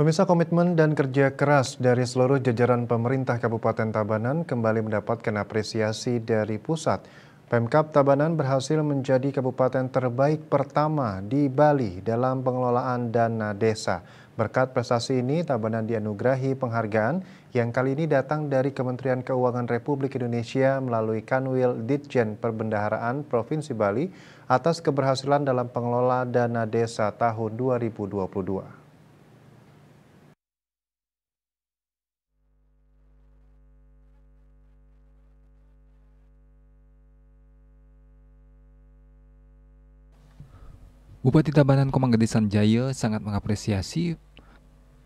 Pemirsa komitmen dan kerja keras dari seluruh jajaran pemerintah Kabupaten Tabanan kembali mendapatkan apresiasi dari pusat. Pemkap Tabanan berhasil menjadi kabupaten terbaik pertama di Bali dalam pengelolaan dana desa. Berkat prestasi ini, Tabanan dianugerahi penghargaan yang kali ini datang dari Kementerian Keuangan Republik Indonesia melalui Kanwil Ditjen Perbendaharaan Provinsi Bali atas keberhasilan dalam pengelola dana desa tahun 2022. Bupati Tabanan Komang Gede Sanjaya sangat mengapresiasi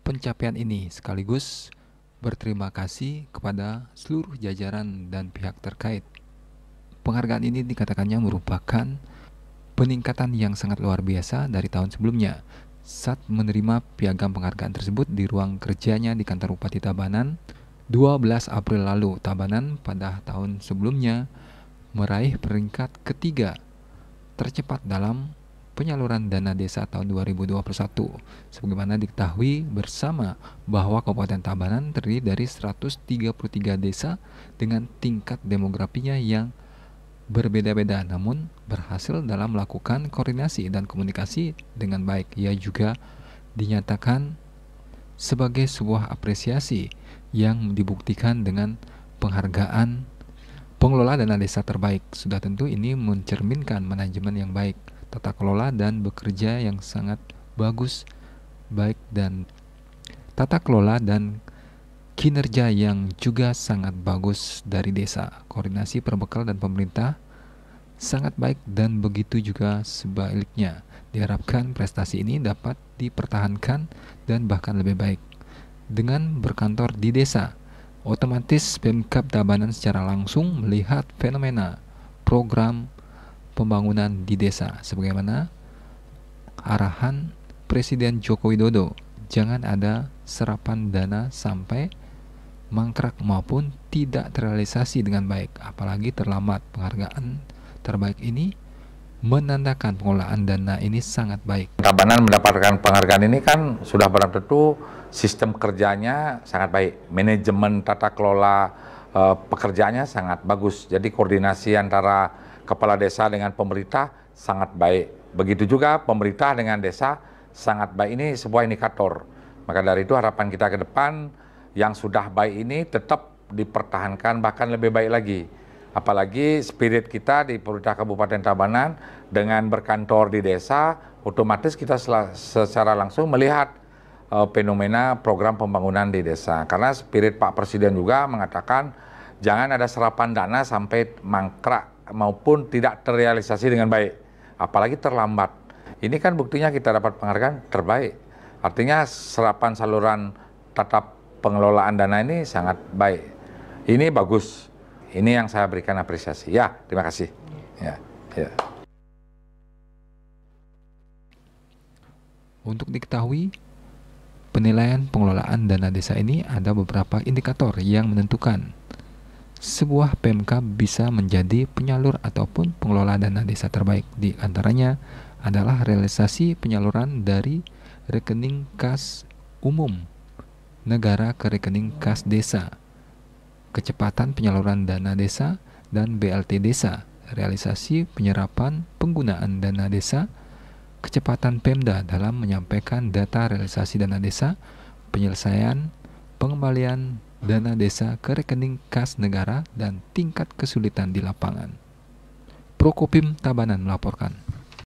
pencapaian ini sekaligus berterima kasih kepada seluruh jajaran dan pihak terkait. Penghargaan ini dikatakannya merupakan peningkatan yang sangat luar biasa dari tahun sebelumnya. Saat menerima piagam penghargaan tersebut di ruang kerjanya di kantor Bupati Tabanan 12 April lalu, Tabanan pada tahun sebelumnya meraih peringkat ketiga tercepat dalam penyaluran dana desa tahun 2021. Sebagaimana diketahui bersama bahwa Kabupaten Tabanan terdiri dari 133 desa dengan tingkat demografinya yang berbeda-beda namun berhasil dalam melakukan koordinasi dan komunikasi dengan baik. Ia juga dinyatakan sebagai sebuah apresiasi yang dibuktikan dengan penghargaan pengelola dana desa terbaik. Sudah tentu ini mencerminkan manajemen yang baik tata kelola dan bekerja yang sangat bagus, baik dan tata kelola dan kinerja yang juga sangat bagus dari desa. Koordinasi perbekal dan pemerintah sangat baik dan begitu juga sebaliknya. Diharapkan prestasi ini dapat dipertahankan dan bahkan lebih baik. Dengan berkantor di desa, otomatis Pemkap Tabanan secara langsung melihat fenomena program pembangunan di desa sebagaimana arahan Presiden Joko Widodo jangan ada serapan dana sampai mangkrak maupun tidak terrealisasi dengan baik apalagi terlambat penghargaan terbaik ini menandakan pengelolaan dana ini sangat baik. Tabanan mendapatkan penghargaan ini kan sudah barang tentu sistem kerjanya sangat baik, manajemen tata kelola e, pekerjaannya sangat bagus. Jadi koordinasi antara kepala desa dengan pemerintah sangat baik. Begitu juga pemerintah dengan desa sangat baik. Ini sebuah indikator. Maka dari itu harapan kita ke depan yang sudah baik ini tetap dipertahankan bahkan lebih baik lagi. Apalagi spirit kita di pemerintah Kabupaten Tabanan dengan berkantor di desa, otomatis kita secara langsung melihat e, fenomena program pembangunan di desa. Karena spirit Pak Presiden juga mengatakan jangan ada serapan dana sampai mangkrak maupun tidak terrealisasi dengan baik, apalagi terlambat. Ini kan buktinya kita dapat penghargaan terbaik. Artinya serapan saluran tatap pengelolaan dana ini sangat baik. Ini bagus. Ini yang saya berikan apresiasi. Ya, terima kasih. Ya, ya. Untuk diketahui, penilaian pengelolaan dana desa ini ada beberapa indikator yang menentukan sebuah PMK bisa menjadi penyalur ataupun pengelola dana desa terbaik. Di antaranya adalah realisasi penyaluran dari rekening kas umum negara ke rekening kas desa, kecepatan penyaluran dana desa dan BLT desa, realisasi penyerapan penggunaan dana desa, kecepatan Pemda dalam menyampaikan data realisasi dana desa, penyelesaian pengembalian dana desa ke rekening kas negara dan tingkat kesulitan di lapangan. Prokopim Tabanan melaporkan.